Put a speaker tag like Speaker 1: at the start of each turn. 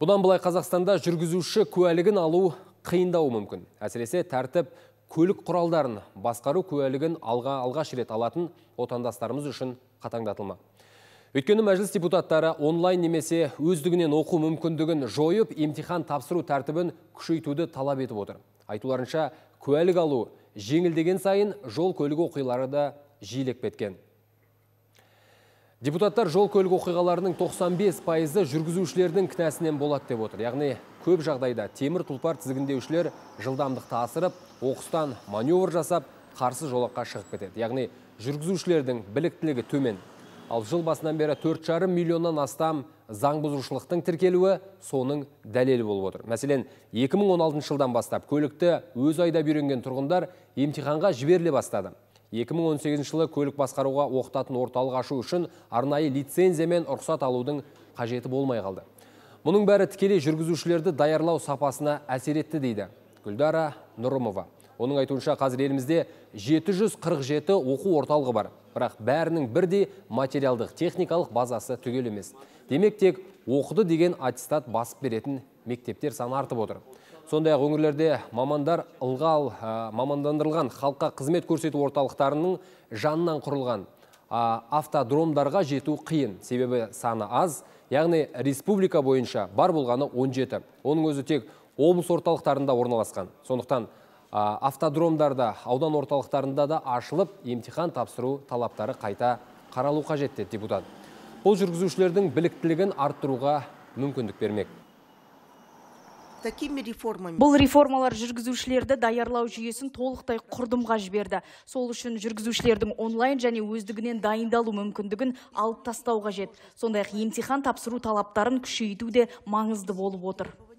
Speaker 1: Бұдан былай Қазақстанда жүргізуші куәлігін алу қиындауы мүмкін. Әсіресе тәртіп көлік құралдарын басқару көәлігін алға алға рет алатын отандастарымыз үшін қатаңдатылма. Өткені мәжіліс депутаттары онлайн немесе өздігінен оқу мүмкіндігін жойып, емтихан тапсыру тәртібін күшейтуді талап етіп отыр. Айтуларынша куәлік алу жеңілдеген сайын жол көлігі оқиғалары да жиілеп кеткен. Депутаттар жол көлік оқиғаларының 95 пайызы жүргізушілердің кінәсінен болады деп отыр. Яғни көп жағдайда темір тұлпар тізгіндеушілер жылдамдықты асырып, оқыстан маневр жасап, қарсы жолаққа шығып кетеді. Яғни жүргізушілердің біліктілігі төмен. Ал жыл басынан бері 4,5 миллионнан астам заң бұзушылықтың тіркелуі соның дәлелі болып отыр. Мәселен, 2016 жылдан бастап көлікті өз айда үйренген тұрғындар емтиханға жіберіле бастады. 2018 жылы көлік басқаруға оқытатын орталық ашу үшін арнайы лицензия мен рұқсат алудың қажеті болмай қалды. Мұның бәрі тікелей жүргізушілерді даярлау сапасына әсер етті дейді Гүлдара Нұрымова. Оның айтуынша қазір елімізде 747 оқу орталығы бар. Бірақ бәрінің бірде материалдық техникалық базасы түгел емес. Демек тек оқыды деген аттестат басып беретін мектептер саны артып отыр. Сондай ақ өңірлерде мамандар ұлғал мамандандырылған халыққа қызмет көрсету орталықтарының жанынан құрылған автодромдарға жету қиын, себебі саны аз, яғни республика бойынша бар болғаны 17. Оның өзі тек облыс орталықтарында орналасқан. Сондықтан автодромдарда аудан орталықтарында да ашылып емтихан тапсыру талаптары қайта қаралу қажет депутат бұл жүргізушілердің біліктілігін арттыруға мүмкіндік бермек бұл реформалар жүргізушілерді даярлау жүйесін толықтай құрдымға жіберді сол үшін жүргізушілердің онлайн және өздігінен дайындалу мүмкіндігін алып тастауға қажет сондай ақ емтихан тапсыру талаптарын күшейту де маңызды болып отыр